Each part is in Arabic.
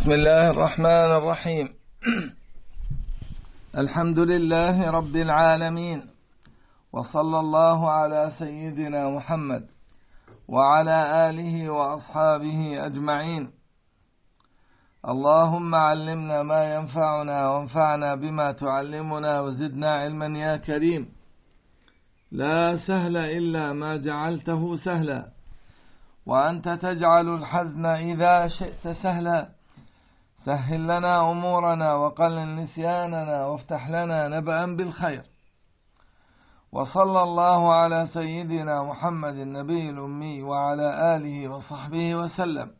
بسم الله الرحمن الرحيم الحمد لله رب العالمين وصلى الله على سيدنا محمد وعلى آله وأصحابه أجمعين اللهم علمنا ما ينفعنا وانفعنا بما تعلمنا وزدنا علما يا كريم لا سهل إلا ما جعلته سهلا وأنت تجعل الحزن إذا شئت سهلا سهل لنا أمورنا وقلل نسياننا وافتح لنا نبأ بالخير وصلى الله على سيدنا محمد النبي الأمي وعلى آله وصحبه وسلم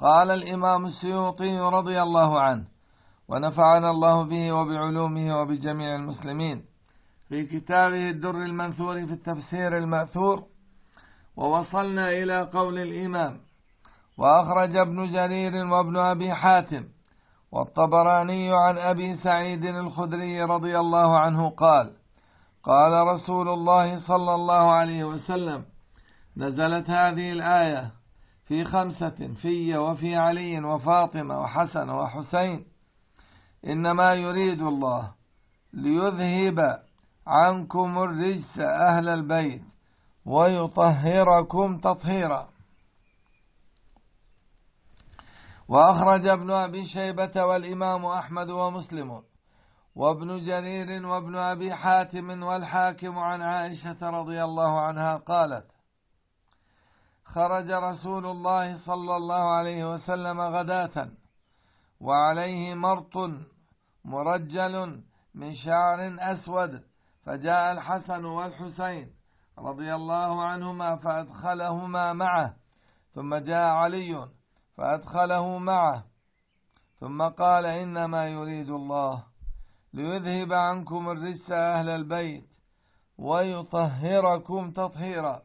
قال الإمام السيوطي رضي الله عنه ونفعنا الله به وبعلومه وبجميع المسلمين في كتابه الدر المنثور في التفسير المأثور ووصلنا إلى قول الإمام وأخرج ابن جرير وابن أبي حاتم والطبراني عن أبي سعيد الخدري رضي الله عنه قال قال رسول الله صلى الله عليه وسلم نزلت هذه الآية في خمسة في وفي علي وفاطمة وحسن وحسين إنما يريد الله ليذهب عنكم الرجس أهل البيت ويطهركم تطهيرا وأخرج ابن أبي شيبة والإمام أحمد ومسلم وابن جرير وابن أبي حاتم والحاكم عن عائشة رضي الله عنها قالت خرج رسول الله صلى الله عليه وسلم غداة وعليه مرط مرجل من شعر أسود فجاء الحسن والحسين رضي الله عنهما فأدخلهما معه ثم جاء علي فأدخله معه ثم قال إنما يريد الله ليذهب عنكم الرجس أهل البيت ويطهركم تطهيرا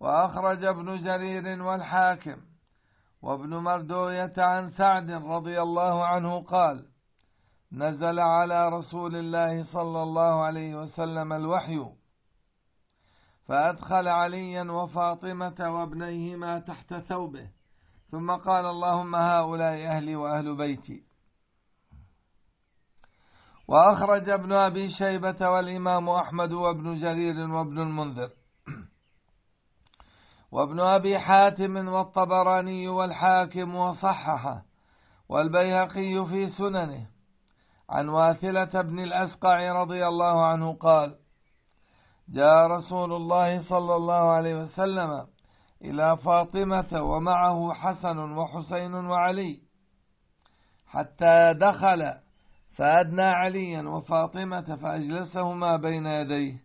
وأخرج ابن جرير والحاكم وابن مردوية عن سعد رضي الله عنه قال نزل على رسول الله صلى الله عليه وسلم الوحي فأدخل عليا وفاطمة وابنيهما تحت ثوبه ثم قال اللهم هؤلاء أهلي وأهل بيتي وأخرج ابن أبي شيبة والإمام أحمد وابن جرير وابن المنذر وابن أبي حاتم والطبراني والحاكم وصححه والبيهقي في سننه عن واثلة بن الأسقع رضي الله عنه قال جاء رسول الله صلى الله عليه وسلم إلى فاطمة ومعه حسن وحسين وعلي حتى دخل فأدنى عليا وفاطمة فأجلسهما بين يديه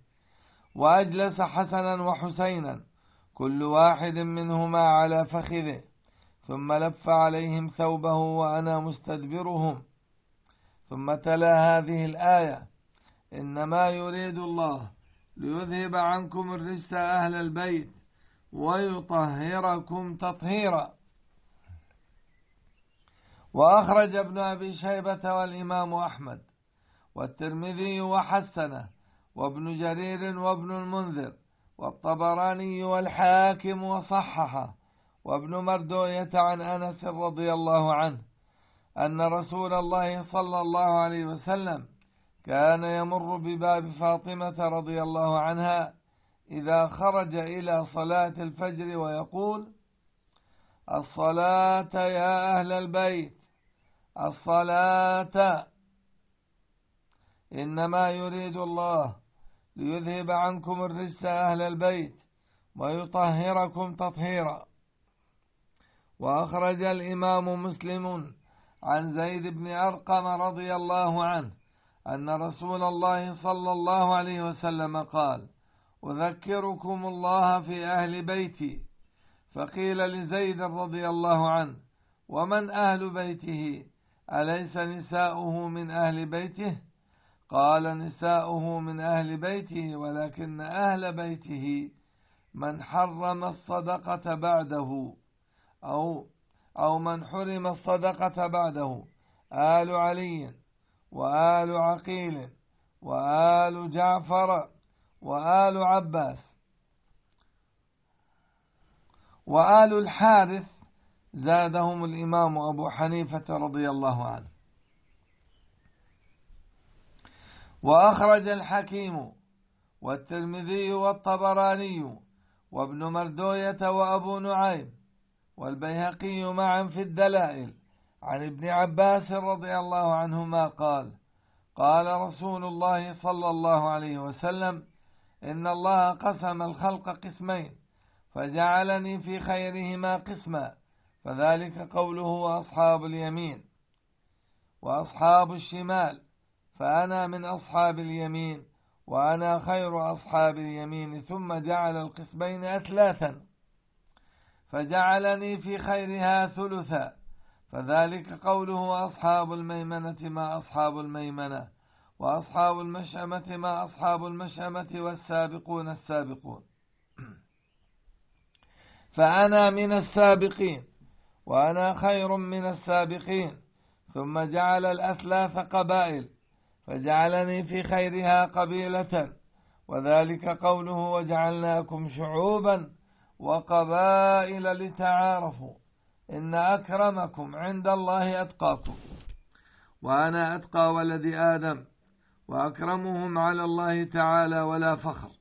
وأجلس حسنا وحسينا كل واحد منهما على فخذه ثم لف عليهم ثوبه وأنا مستدبرهم ثم تلا هذه الآية إنما يريد الله ليذهب عنكم الرجس أهل البيت ويطهركم تطهيرا وأخرج ابن أبي شيبة والإمام أحمد والترمذي وحسنه وابن جرير وابن المنذر والطبراني والحاكم وصححه وابن مردوية عن أنس رضي الله عنه أن رسول الله صلى الله عليه وسلم كان يمر بباب فاطمة رضي الله عنها إذا خرج إلى صلاة الفجر ويقول الصلاة يا أهل البيت الصلاة إنما يريد الله ليذهب عنكم الرجس أهل البيت ويطهركم تطهيرا وأخرج الإمام مسلم عن زيد بن أرقم رضي الله عنه أن رسول الله صلى الله عليه وسلم قال أذكركم الله في أهل بيتي فقيل لزيد رضي الله عنه ومن أهل بيته أليس نساؤه من أهل بيته قال نساؤه من أهل بيته ولكن أهل بيته من حرم الصدقة بعده أو أو من حرم الصدقة بعده آل علي وآل عقيل وآل جعفر وآل عباس وآل الحارث زادهم الإمام أبو حنيفة رضي الله عنه وأخرج الحكيم والترمذي والطبراني وابن مردوية وأبو نعيم والبيهقي معا في الدلائل عن ابن عباس رضي الله عنهما قال قال رسول الله صلى الله عليه وسلم إن الله قسم الخلق قسمين فجعلني في خيرهما قسما فذلك قوله أصحاب اليمين وأصحاب الشمال فأنا من أصحاب اليمين وأنا خير أصحاب اليمين ثم جعل القسمين أثلاثا فجعلني في خيرها ثلثا فذلك قوله أصحاب الميمنة ما أصحاب الميمنة وأصحاب المشأمة ما أصحاب المشأمة والسابقون السابقون فأنا من السابقين وأنا خير من السابقين ثم جعل الأسلاف قبائل فجعلني في خيرها قبيلة وذلك قوله وجعلناكم شعوبا وقبائل لتعارفوا إن أكرمكم عند الله أتقاكم وأنا أتقى ولد آدم واكرمهم على الله تعالى ولا فخر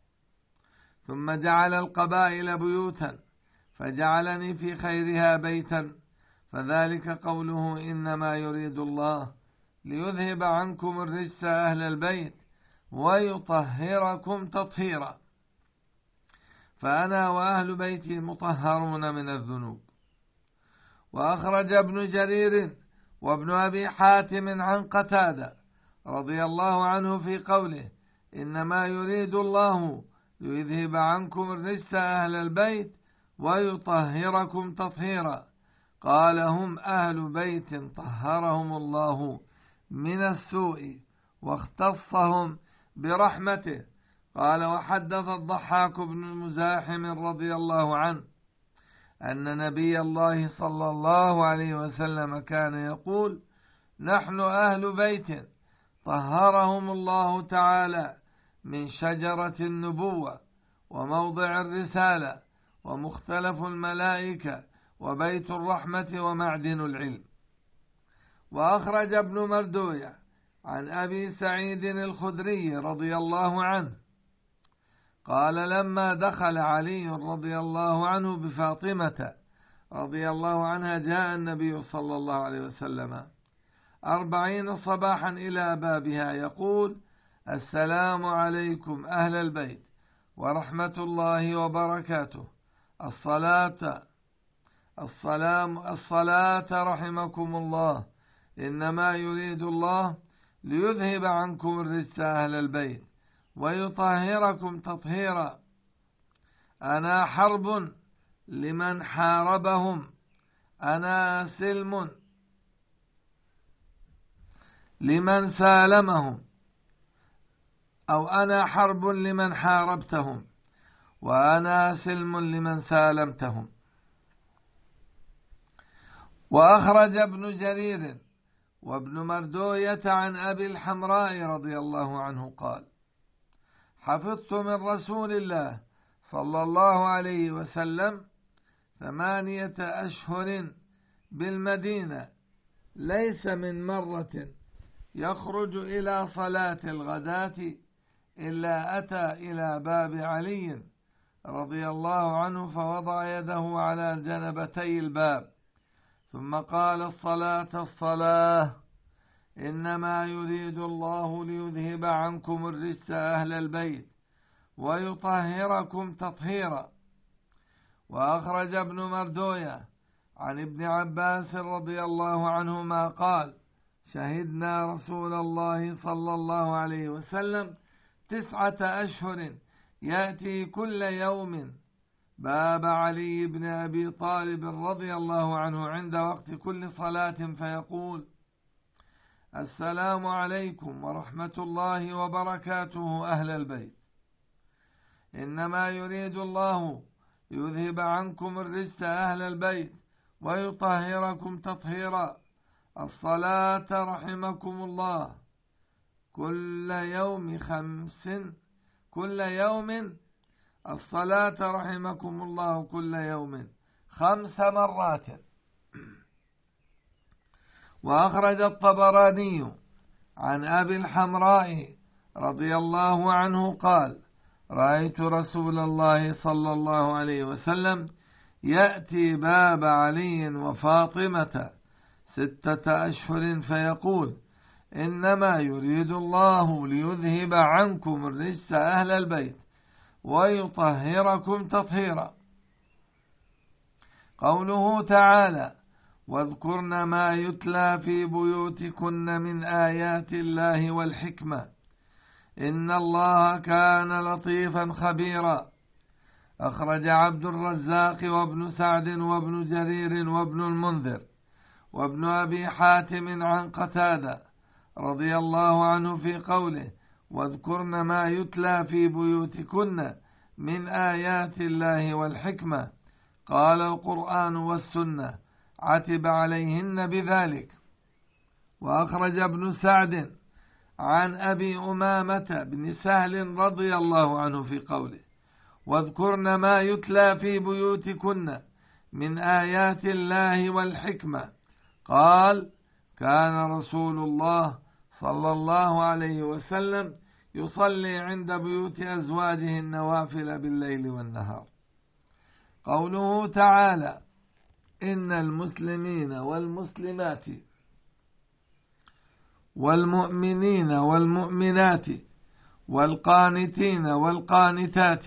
ثم جعل القبائل بيوتا فجعلني في خيرها بيتا فذلك قوله انما يريد الله ليذهب عنكم الرجس اهل البيت ويطهركم تطهيرا فانا واهل بيتي مطهرون من الذنوب واخرج ابن جرير وابن ابي حاتم عن قتاده رضي الله عنه في قوله إنما يريد الله ليذهب عنكم الرجس أهل البيت ويطهركم تطهيرا قال هم أهل بيت طهرهم الله من السوء واختصهم برحمته قال وحدث الضحاك بن المزاحم رضي الله عنه أن نبي الله صلى الله عليه وسلم كان يقول نحن أهل بيت طهرهم الله تعالى من شجرة النبوة وموضع الرسالة ومختلف الملائكة وبيت الرحمة ومعدن العلم وأخرج ابن مردوية عن أبي سعيد الخدري رضي الله عنه قال لما دخل علي رضي الله عنه بفاطمة رضي الله عنها جاء النبي صلى الله عليه وسلم أربعين صباحا إلى بابها يقول السلام عليكم أهل البيت ورحمة الله وبركاته الصلاة السلام الصلاة رحمكم الله إنما يريد الله ليذهب عنكم الرجس أهل البيت ويطهركم تطهيرا أنا حرب لمن حاربهم أنا سلم لمن سالمهم أو أنا حرب لمن حاربتهم وأنا سلم لمن سالمتهم وأخرج ابن جرير وابن مردوية عن أبي الحمراء رضي الله عنه قال حفظت من رسول الله صلى الله عليه وسلم ثمانية أشهر بالمدينة ليس من مرة يخرج إلى صلاة الغداة إلا أتى إلى باب علي رضي الله عنه فوضع يده على جنبتي الباب ثم قال الصلاة الصلاة إنما يريد الله ليذهب عنكم الرجس أهل البيت ويطهركم تطهيرا وأخرج ابن مردوية عن ابن عباس رضي الله عنهما قال شهدنا رسول الله صلى الله عليه وسلم تسعة أشهر يأتي كل يوم باب علي بن أبي طالب رضي الله عنه عند وقت كل صلاة فيقول السلام عليكم ورحمة الله وبركاته أهل البيت إنما يريد الله يذهب عنكم الرجس أهل البيت ويطهركم تطهيرا الصلاة رحمكم الله كل يوم خمس كل يوم الصلاة رحمكم الله كل يوم خمس مرات وأخرج الطبراني عن أبي الحمراء رضي الله عنه قال رأيت رسول الله صلى الله عليه وسلم يأتي باب علي وفاطمة ستة أشهر فيقول إنما يريد الله ليذهب عنكم الرجس أهل البيت ويطهركم تطهيرا قوله تعالى واذكرن ما يتلى في بيوتكن من آيات الله والحكمة إن الله كان لطيفا خبيرا أخرج عبد الرزاق وابن سعد وابن جرير وابن المنذر وابن أبي حاتم عن قتادة رضي الله عنه في قوله واذكرن ما يتلى في بيوتكن من آيات الله والحكمة قال القرآن والسنة عتب عليهن بذلك وأخرج ابن سعد عن أبي أمامة بن سهل رضي الله عنه في قوله واذكرن ما يتلى في بيوتكن من آيات الله والحكمة قال كان رسول الله صلى الله عليه وسلم يصلي عند بيوت أزواجه النوافل بالليل والنهار قوله تعالى إن المسلمين والمسلمات والمؤمنين والمؤمنات والقانتين والقانتات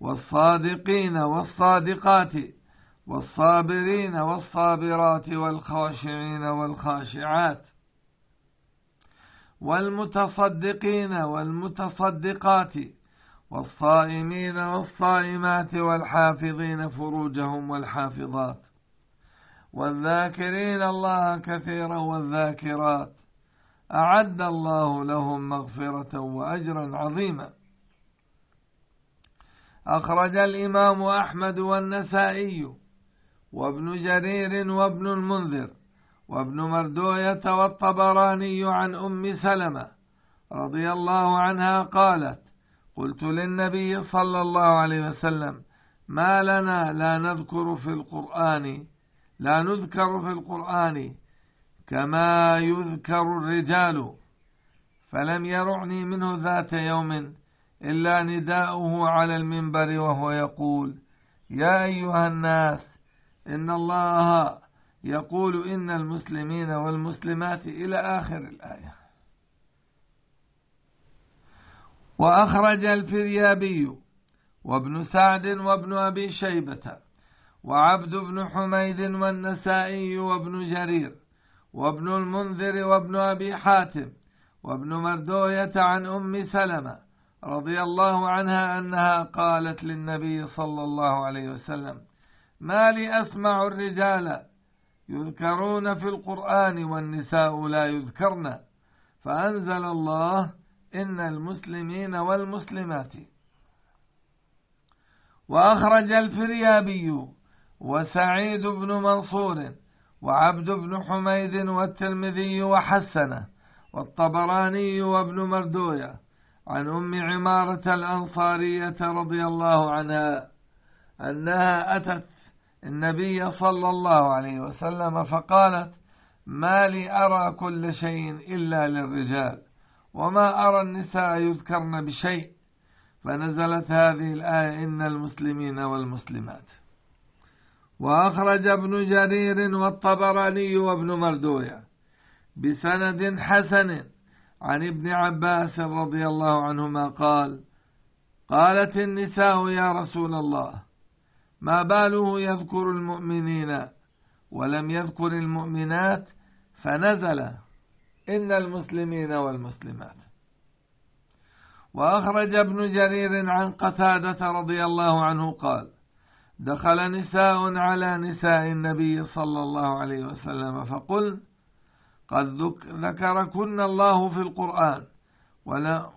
والصادقين والصادقات والصابرين والصابرات والخاشعين والخاشعات والمتصدقين والمتصدقات والصائمين والصائمات والحافظين فروجهم والحافظات والذاكرين الله كثيرا والذاكرات أعد الله لهم مغفرة وأجرا عظيما أخرج الإمام أحمد والنسائي وابن جرير وابن المنذر وابن مردوية والطبراني عن أم سلمة رضي الله عنها قالت قلت للنبي صلى الله عليه وسلم ما لنا لا نذكر في القرآن لا نذكر في القرآن كما يذكر الرجال فلم يرعني منه ذات يوم إلا نداؤه على المنبر وهو يقول يا أيها الناس إن الله يقول إن المسلمين والمسلمات إلى آخر الآية وأخرج الفريابي وابن سعد وابن أبي شيبة وعبد بن حميد والنسائي وابن جرير وابن المنذر وابن أبي حاتم وابن مردوية عن أم سلمة رضي الله عنها أنها قالت للنبي صلى الله عليه وسلم ما لي أسمع الرجال يذكرون في القرآن والنساء لا يذكرن فأنزل الله إن المسلمين والمسلمات وأخرج الفريابي وسعيد بن منصور وعبد بن حميد والترمذي وحسنه والطبراني وابن مردويه عن أم عمارة الأنصارية رضي الله عنها أنها أتت النبي صلى الله عليه وسلم فقالت ما لي أرى كل شيء إلا للرجال وما أرى النساء يذكرن بشيء فنزلت هذه الآية إن المسلمين والمسلمات وأخرج ابن جرير والطبراني وابن مردوية بسند حسن عن ابن عباس رضي الله عنهما قال قالت النساء يا رسول الله ما باله يذكر المؤمنين ولم يذكر المؤمنات فنزل إن المسلمين والمسلمات وأخرج ابن جرير عن قتادة رضي الله عنه قال دخل نساء على نساء النبي صلى الله عليه وسلم فقل قد ذكركن الله في القرآن ولا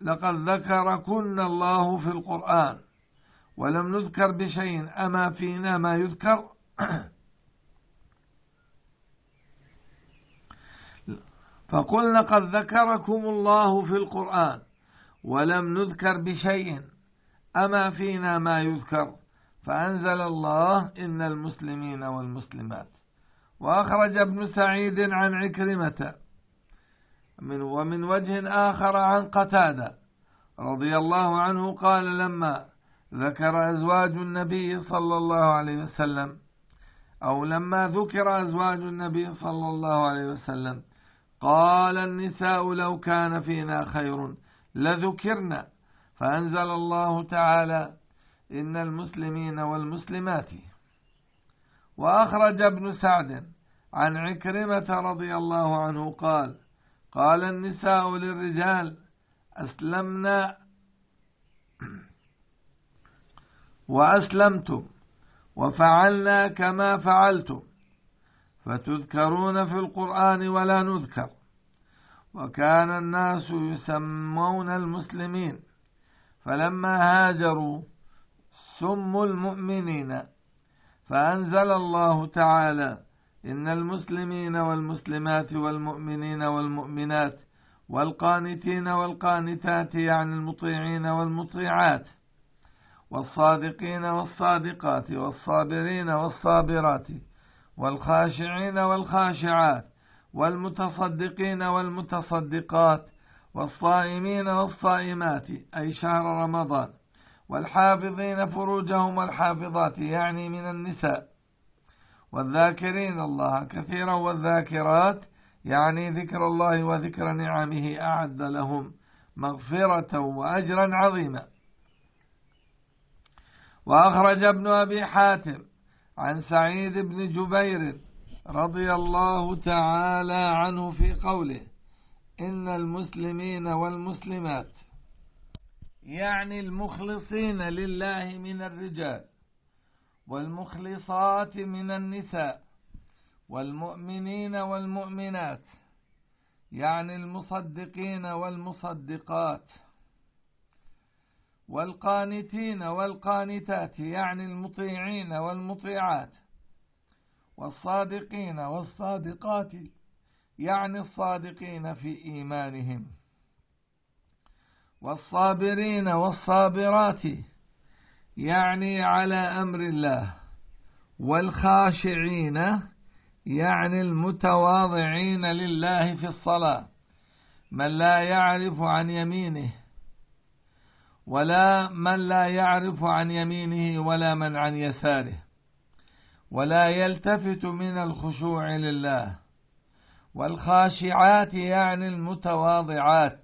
لقد ذكركن الله في القرآن ولم نذكر بشيء أما فينا ما يذكر فقلنا قد ذكركم الله في القرآن ولم نذكر بشيء أما فينا ما يذكر فأنزل الله إن المسلمين والمسلمات وأخرج ابن سعيد عن عكرمة من ومن وجه آخر عن قتادة رضي الله عنه قال لما ذكر أزواج النبي صلى الله عليه وسلم أو لما ذكر أزواج النبي صلى الله عليه وسلم قال النساء لو كان فينا خير لذكرنا فأنزل الله تعالى إن المسلمين والمسلمات وأخرج ابن سعد عن عكرمة رضي الله عنه قال قال النساء للرجال أسلمنا وأسلمتم وفعلنا كما فعلتم فتذكرون في القرآن ولا نذكر وكان الناس يسمون المسلمين فلما هاجروا سموا المؤمنين فأنزل الله تعالى إن المسلمين والمسلمات والمؤمنين والمؤمنات والقانتين والقانتات يعني المطيعين والمطيعات والصادقين والصادقات والصابرين والصابرات والخاشعين والخاشعات والمتصدقين والمتصدقات والصائمين والصائمات أي شهر رمضان والحافظين فروجهم والحافظات يعني من النساء والذاكرين الله كثيرا والذاكرات يعني ذكر الله وذكر نعمه أعد لهم مغفرة وأجرا عظيما وأخرج ابن أبي حاتم عن سعيد بن جبير رضي الله تعالى عنه في قوله إن المسلمين والمسلمات يعني المخلصين لله من الرجال والمخلصات من النساء والمؤمنين والمؤمنات يعني المصدقين والمصدقات والقانتين والقانتات يعني المطيعين والمطيعات والصادقين والصادقات يعني الصادقين في إيمانهم والصابرين والصابرات يعني على أمر الله والخاشعين يعني المتواضعين لله في الصلاة من لا يعرف عن يمينه ولا من لا يعرف عن يمينه ولا من عن يساره ولا يلتفت من الخشوع لله والخاشعات يعني المتواضعات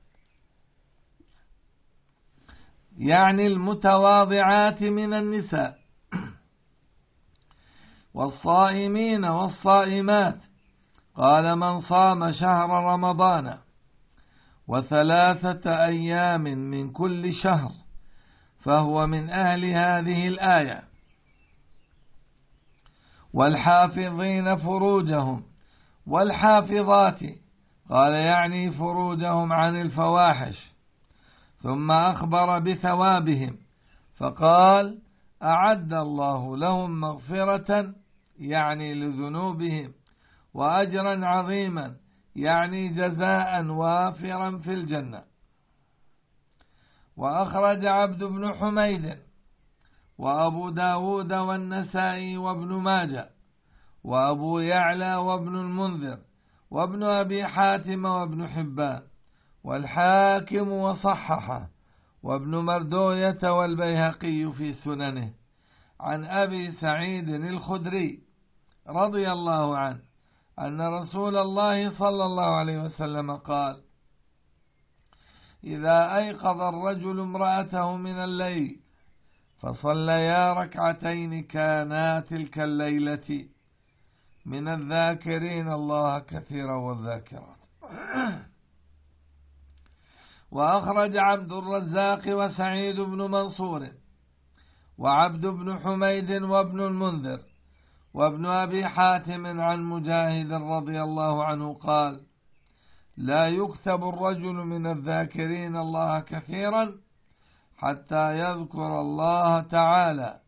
يعني المتواضعات من النساء والصائمين والصائمات قال من صام شهر رمضان وثلاثة أيام من كل شهر فهو من أهل هذه الآية والحافظين فروجهم والحافظات قال يعني فروجهم عن الفواحش ثم أخبر بثوابهم فقال أعد الله لهم مغفرة يعني لذنوبهم وأجرا عظيما يعني جزاء وافرا في الجنة وأخرج عبد بن حميد وأبو داود والنسائي وابن ماجه وأبو يعلى وابن المنذر وابن أبي حاتم وابن حبان والحاكم وصححه وابن مردوية والبيهقي في سننه عن أبي سعيد الخدري رضي الله عنه أن رسول الله صلى الله عليه وسلم قال إذا أيقظ الرجل امرأته من الليل فصليا ركعتين كانا تلك الليلة من الذاكرين الله كثيرا والذاكرات وأخرج عبد الرزاق وسعيد بن منصور وعبد بن حميد وابن المنذر وابن أبي حاتم عن مجاهد رضي الله عنه قال لا يكتب الرجل من الذاكرين الله كثيرا حتى يذكر الله تعالى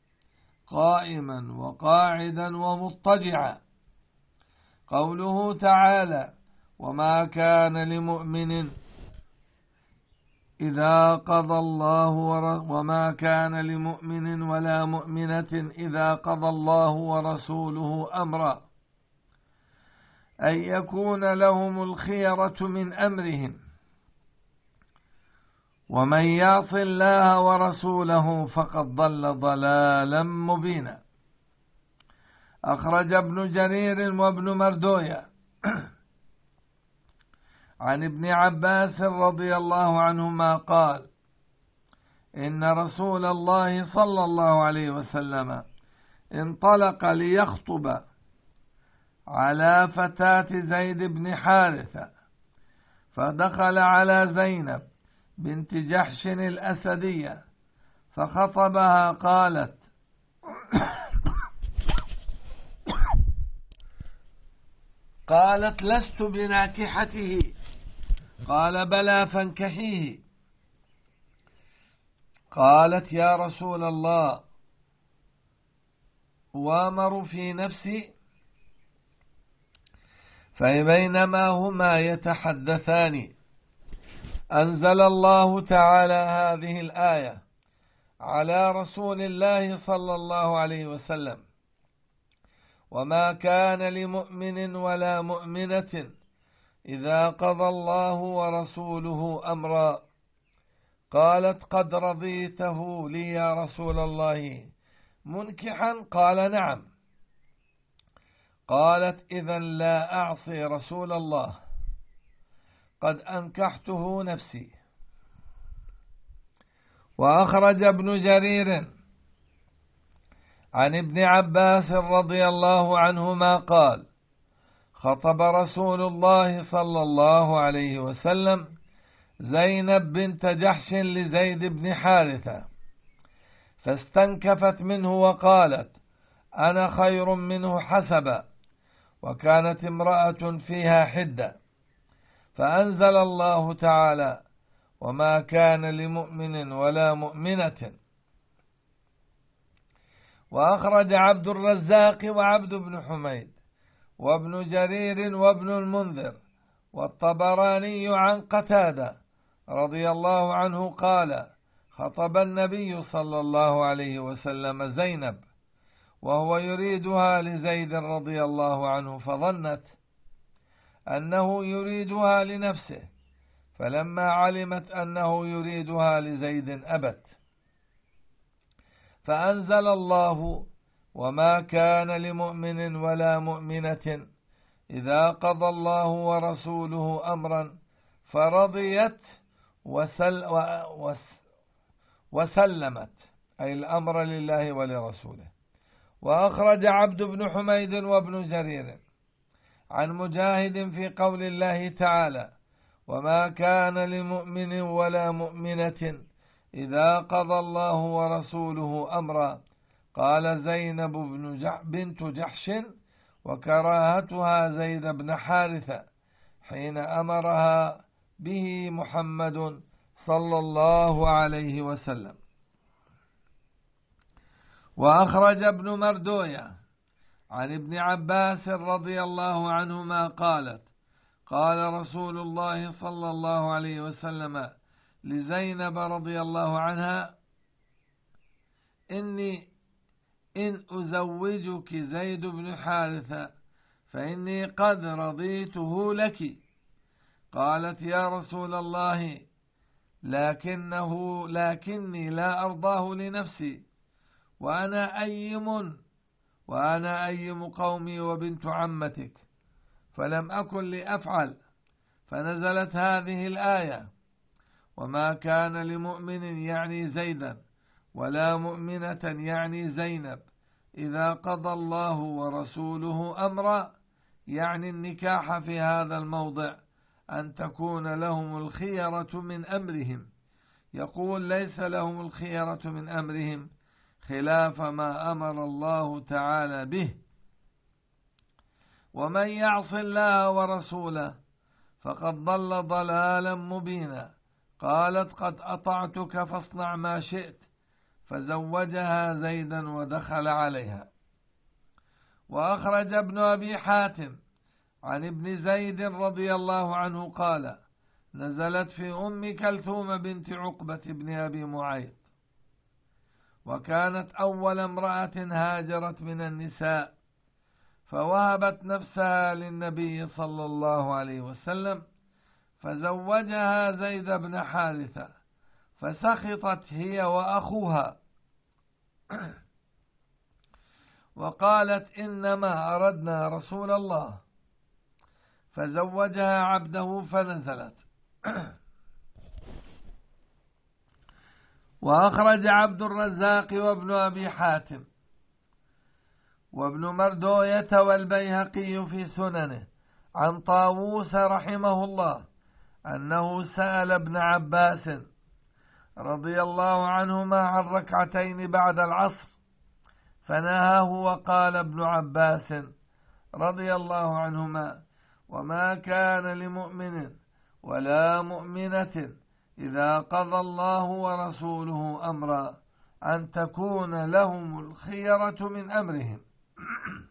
قائما وقاعدا ومضطجعا قوله تعالى وما كان لمؤمن إذا قضى الله وما كان لمؤمن ولا مؤمنة إذا قضى الله ورسوله أمرا أن يكون لهم الخيرة من أمرهم ومن يعص الله ورسوله فقد ضل ضلالا مبينا أخرج ابن جرير وابن مردويه عن ابن عباس رضي الله عنهما قال إن رسول الله صلى الله عليه وسلم انطلق ليخطب على فتاة زيد بن حارثة فدخل على زينب بنت جحش الأسدية فخطبها قالت قالت لست بناكحته قال بلى فانكحيه قالت يا رسول الله وامر في نفسي فبينما هما يتحدثان أنزل الله تعالى هذه الآية على رسول الله صلى الله عليه وسلم وما كان لمؤمن ولا مؤمنة إذا قضى الله ورسوله أمرا قالت قد رضيته لي يا رسول الله منكحا قال نعم قالت إذا لا أعصي رسول الله قد أنكحته نفسي وأخرج ابن جرير عن ابن عباس رضي الله عنهما قال خطب رسول الله صلى الله عليه وسلم زينب بنت جحش لزيد بن حارثة فاستنكفت منه وقالت أنا خير منه حسبا وكانت امرأة فيها حدة فأنزل الله تعالى وما كان لمؤمن ولا مؤمنة وأخرج عبد الرزاق وعبد بن حميد وابن جرير وابن المنذر والطبراني عن قتادة رضي الله عنه قال خطب النبي صلى الله عليه وسلم زينب وهو يريدها لزيد رضي الله عنه فظنت أنه يريدها لنفسه فلما علمت أنه يريدها لزيد أبت فأنزل الله وما كان لمؤمن ولا مؤمنة إذا قضى الله ورسوله أمرا فرضيت وسل وسلمت أي الأمر لله ولرسوله وأخرج عبد بن حميد وابن جرير عن مجاهد في قول الله تعالى وما كان لمؤمن ولا مؤمنة إذا قضى الله ورسوله أمرا قال زينب بن جح بنت جحش وكراهتها زيد بن حارثة حين أمرها به محمد صلى الله عليه وسلم وأخرج ابن مردوية عن ابن عباس رضي الله عنهما قالت قال رسول الله صلى الله عليه وسلم لزينب رضي الله عنها إني إن أزوجك زيد بن حارثة فإني قد رضيته لك قالت يا رسول الله لكنه لكني لا أرضاه لنفسي وأنا أيم وأنا أيم قومي وبنت عمتك فلم أكن لأفعل فنزلت هذه الآية وما كان لمؤمن يعني زيدا ولا مؤمنة يعني زينب إذا قضى الله ورسوله أمرا يعني النكاح في هذا الموضع أن تكون لهم الخيرة من أمرهم يقول ليس لهم الخيرة من أمرهم خلاف ما أمر الله تعالى به ومن يعص الله ورسوله فقد ضل ضلالا مبينا قالت قد أطعتك فاصنع ما شئت فزوجها زيدا ودخل عليها وأخرج ابن أبي حاتم عن ابن زيد رضي الله عنه قال نزلت في أم كلثوم بنت عقبة بن أبي معيط وكانت أول امرأة هاجرت من النساء فوهبت نفسها للنبي صلى الله عليه وسلم فزوجها زيد بن حارثة فسخطت هي وأخوها وقالت إنما أردنا رسول الله فزوجها عبده فنزلت وأخرج عبد الرزاق وابن أبي حاتم وابن مردوية والبيهقي في سننه عن طاووس رحمه الله أنه سأل ابن عباس رضي الله عنهما عن ركعتين بعد العصر فنهاه وقال ابن عباس رضي الله عنهما وما كان لمؤمن ولا مؤمنة إذا قضى الله ورسوله أمرا أن تكون لهم الخيرة من أمرهم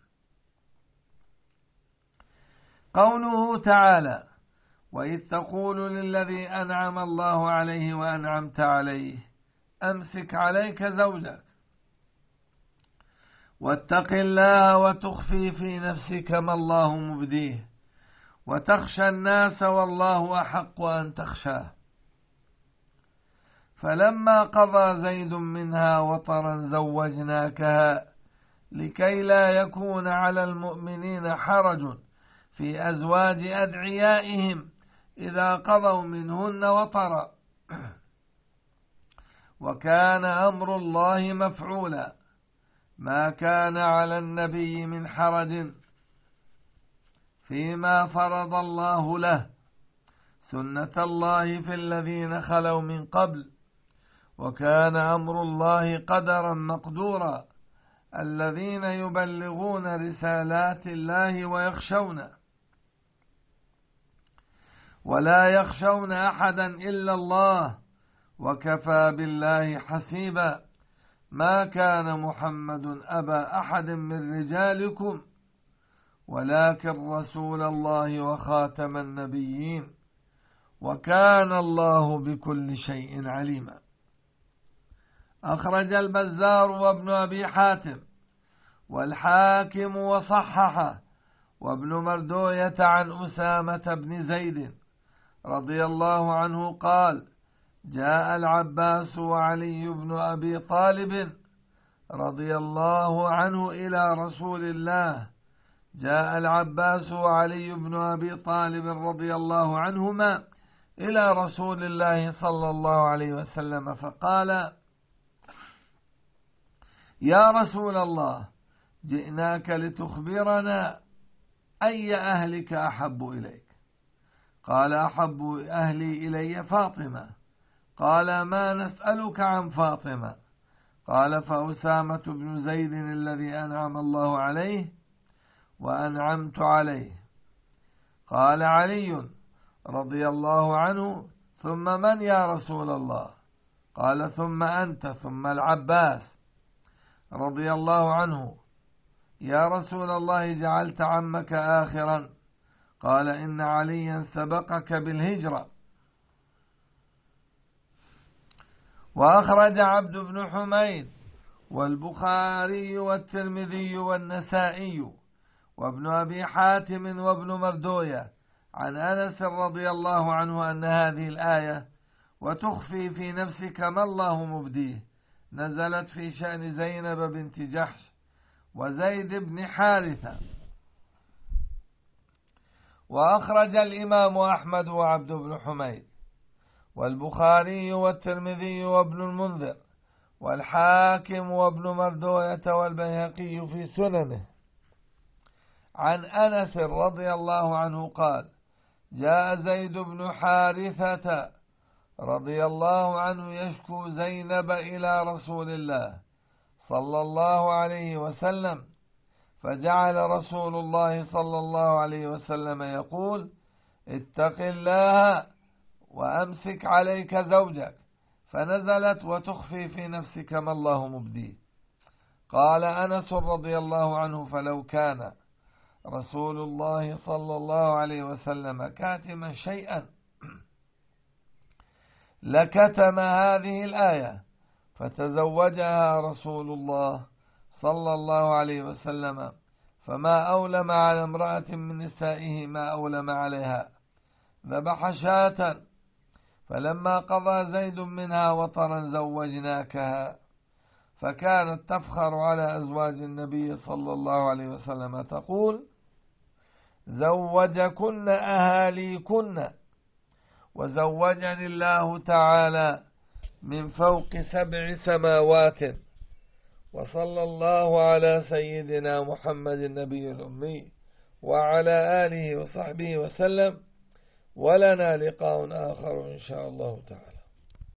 قوله تعالى وإذ تقول للذي أنعم الله عليه وأنعمت عليه أمسك عليك زوجك واتق الله وتخفي في نفسك ما الله مبديه وتخشى الناس والله أحق أن تخشاه فلما قضى زيد منها وطرا زوجناكها لكي لا يكون على المؤمنين حرج في أزواج أدعيائهم إذا قضوا منهن وطرا وكان أمر الله مفعولا ما كان على النبي من حرج فيما فرض الله له سنة الله في الذين خلوا من قبل وكان أمر الله قدرا مقدورا الذين يبلغون رسالات الله ويخشونه ولا يخشون أحدا إلا الله وكفى بالله حسيبا ما كان محمد أبا أحد من رجالكم ولكن رسول الله وخاتم النبيين وكان الله بكل شيء عليما أخرج البزار وابن أبي حاتم والحاكم وصححه وابن مردوية عن أسامة بن زيد رضي الله عنه قال جاء العباس وعلي بن أبي طالب رضي الله عنه إلى رسول الله جاء العباس وعلي بن أبي طالب رضي الله عنهما إلى رسول الله صلى الله عليه وسلم فقال يا رسول الله جئناك لتخبرنا أي أهلك أحب إليك قال أحب أهلي إلي فاطمة قال ما نسألك عن فاطمة قال فأسامة بن زيد الذي أنعم الله عليه وأنعمت عليه قال علي رضي الله عنه ثم من يا رسول الله قال ثم أنت ثم العباس رضي الله عنه يا رسول الله جعلت عمك آخرا قال إن عليا سبقك بالهجرة وأخرج عبد بن حميد والبخاري والترمذي والنسائي وابن أبي حاتم وابن مردوية عن أنس رضي الله عنه أن هذه الآية وتخفي في نفسك ما الله مبديه نزلت في شأن زينب بنت جحش وزيد بن حارثة وأخرج الإمام أحمد وعبد بن حميد والبخاري والترمذي وابن المنذر والحاكم وابن مردوية والبيهقي في سننه عن أنس رضي الله عنه قال جاء زيد بن حارثة رضي الله عنه يشكو زينب إلى رسول الله صلى الله عليه وسلم فجعل رسول الله صلى الله عليه وسلم يقول اتق الله وأمسك عليك زوجك فنزلت وتخفي في نفسك ما الله مبديه قال أنس رضي الله عنه فلو كان رسول الله صلى الله عليه وسلم كاتما شيئا لكتم هذه الآية فتزوجها رسول الله صلى الله عليه وسلم فما أولم على امرأة من نسائه ما أولم عليها ذبح شاة فلما قضى زيد منها وطرا زوجناكها فكانت تفخر على أزواج النبي صلى الله عليه وسلم تقول زوجكن أهاليكن وزوجني الله تعالى من فوق سبع سماوات وصلى الله على سيدنا محمد النبي الأمي وعلى آله وصحبه وسلم ولنا لقاء آخر إن شاء الله تعالى